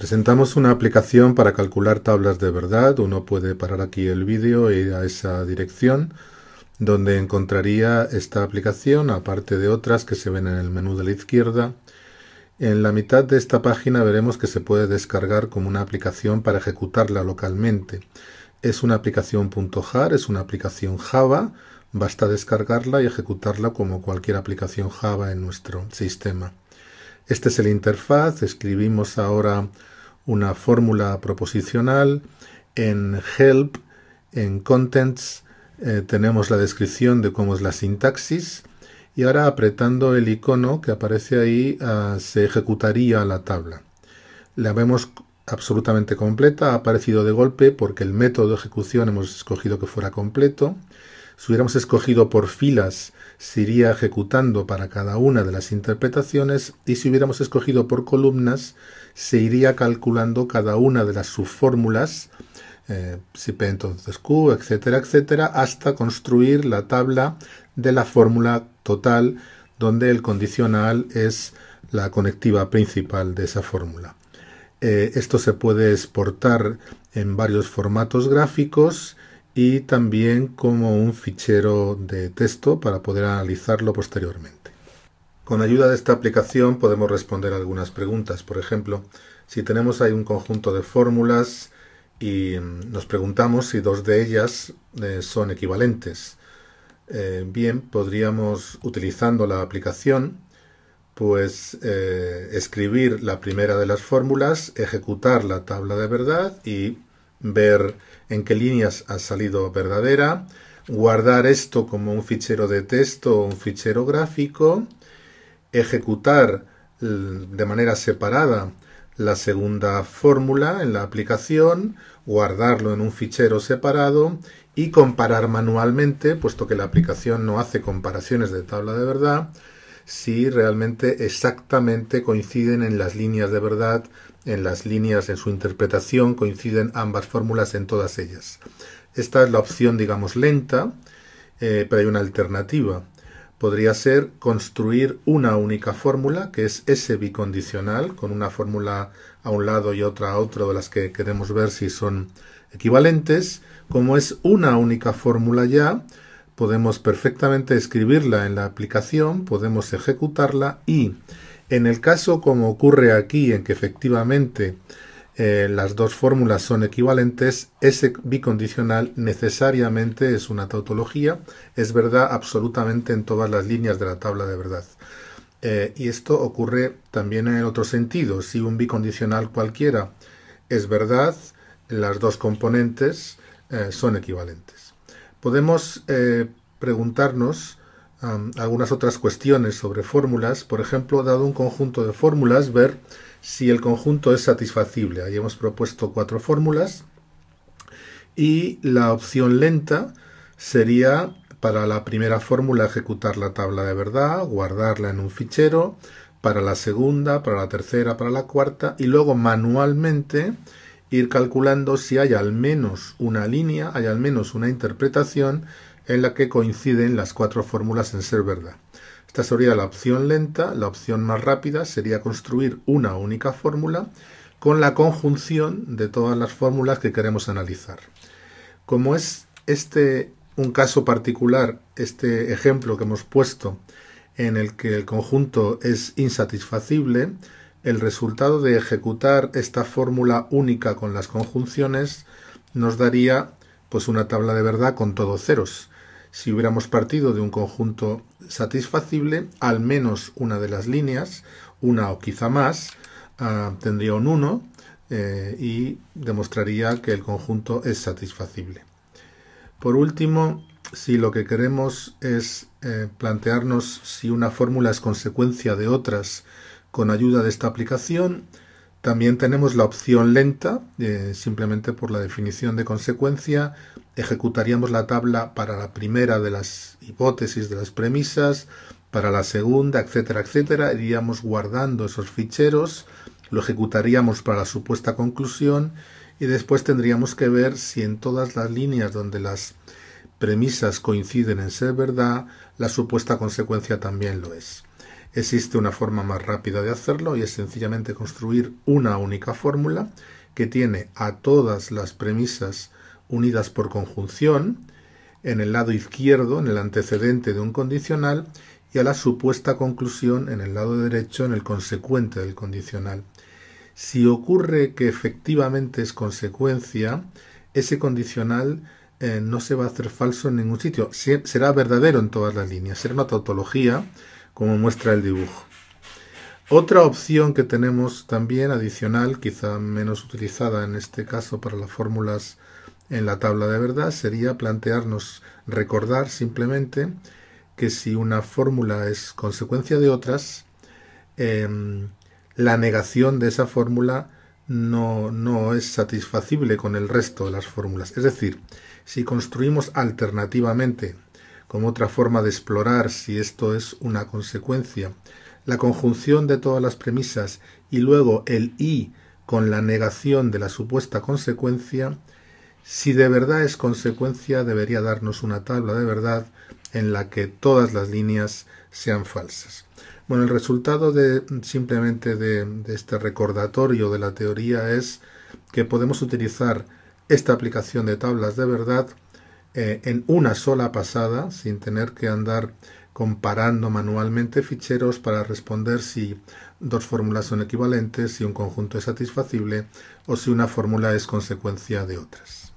Presentamos una aplicación para calcular tablas de verdad. Uno puede parar aquí el vídeo e ir a esa dirección donde encontraría esta aplicación, aparte de otras que se ven en el menú de la izquierda. En la mitad de esta página veremos que se puede descargar como una aplicación para ejecutarla localmente. Es una aplicación .jar, es una aplicación Java, basta descargarla y ejecutarla como cualquier aplicación Java en nuestro sistema. Este es el interfaz, escribimos ahora una fórmula proposicional. En help, en contents, eh, tenemos la descripción de cómo es la sintaxis. Y ahora apretando el icono que aparece ahí ah, se ejecutaría la tabla. La vemos absolutamente completa, ha aparecido de golpe porque el método de ejecución hemos escogido que fuera completo. Si hubiéramos escogido por filas, se iría ejecutando para cada una de las interpretaciones y si hubiéramos escogido por columnas, se iría calculando cada una de las subfórmulas, eh, si P entonces Q, etcétera, etcétera, hasta construir la tabla de la fórmula total donde el condicional es la conectiva principal de esa fórmula. Eh, esto se puede exportar en varios formatos gráficos y también como un fichero de texto para poder analizarlo posteriormente. Con ayuda de esta aplicación podemos responder algunas preguntas. Por ejemplo, si tenemos ahí un conjunto de fórmulas y mm, nos preguntamos si dos de ellas eh, son equivalentes. Eh, bien, podríamos, utilizando la aplicación, pues eh, escribir la primera de las fórmulas, ejecutar la tabla de verdad y ver en qué líneas ha salido verdadera, guardar esto como un fichero de texto o un fichero gráfico, ejecutar mm, de manera separada la segunda fórmula en la aplicación, guardarlo en un fichero separado y comparar manualmente, puesto que la aplicación no hace comparaciones de tabla de verdad, si realmente exactamente coinciden en las líneas de verdad, en las líneas en su interpretación, coinciden ambas fórmulas en todas ellas. Esta es la opción, digamos, lenta, eh, pero hay una alternativa. Podría ser construir una única fórmula, que es S bicondicional, con una fórmula a un lado y otra a otro, de las que queremos ver si son equivalentes. Como es una única fórmula ya, podemos perfectamente escribirla en la aplicación, podemos ejecutarla y en el caso como ocurre aquí en que efectivamente eh, las dos fórmulas son equivalentes, ese bicondicional necesariamente es una tautología, es verdad absolutamente en todas las líneas de la tabla de verdad. Eh, y esto ocurre también en el otro sentido, si un bicondicional cualquiera es verdad, las dos componentes eh, son equivalentes podemos eh, preguntarnos algunas otras cuestiones sobre fórmulas. Por ejemplo, dado un conjunto de fórmulas, ver si el conjunto es satisfacible. Ahí hemos propuesto cuatro fórmulas y la opción lenta sería para la primera fórmula ejecutar la tabla de verdad, guardarla en un fichero, para la segunda, para la tercera, para la cuarta y luego manualmente ir calculando si hay al menos una línea, hay al menos una interpretación en la que coinciden las cuatro fórmulas en ser verdad. Esta sería la opción lenta, la opción más rápida sería construir una única fórmula con la conjunción de todas las fórmulas que queremos analizar. Como es este un caso particular, este ejemplo que hemos puesto en el que el conjunto es insatisfacible, el resultado de ejecutar esta fórmula única con las conjunciones nos daría pues una tabla de verdad con todos ceros. Si hubiéramos partido de un conjunto satisfacible, al menos una de las líneas, una o quizá más, ah, tendría un 1 eh, y demostraría que el conjunto es satisfacible. Por último, si lo que queremos es eh, plantearnos si una fórmula es consecuencia de otras con ayuda de esta aplicación también tenemos la opción lenta, eh, simplemente por la definición de consecuencia, ejecutaríamos la tabla para la primera de las hipótesis de las premisas, para la segunda, etcétera, etcétera, iríamos guardando esos ficheros, lo ejecutaríamos para la supuesta conclusión y después tendríamos que ver si en todas las líneas donde las premisas coinciden en ser verdad, la supuesta consecuencia también lo es. Existe una forma más rápida de hacerlo y es sencillamente construir una única fórmula que tiene a todas las premisas unidas por conjunción en el lado izquierdo, en el antecedente de un condicional, y a la supuesta conclusión en el lado derecho, en el consecuente del condicional. Si ocurre que efectivamente es consecuencia, ese condicional eh, no se va a hacer falso en ningún sitio, será verdadero en todas las líneas, será una tautología como muestra el dibujo. Otra opción que tenemos también adicional, quizá menos utilizada en este caso para las fórmulas en la tabla de verdad, sería plantearnos recordar simplemente que si una fórmula es consecuencia de otras, em, la negación de esa fórmula no, no es satisfacible con el resto de las fórmulas. Es decir, si construimos alternativamente como otra forma de explorar si esto es una consecuencia, la conjunción de todas las premisas y luego el i con la negación de la supuesta consecuencia, si de verdad es consecuencia debería darnos una tabla de verdad en la que todas las líneas sean falsas. Bueno, el resultado de simplemente de este recordatorio de la teoría es que podemos utilizar esta aplicación de tablas de verdad eh, en una sola pasada, sin tener que andar comparando manualmente ficheros para responder si dos fórmulas son equivalentes, si un conjunto es satisfacible o si una fórmula es consecuencia de otras.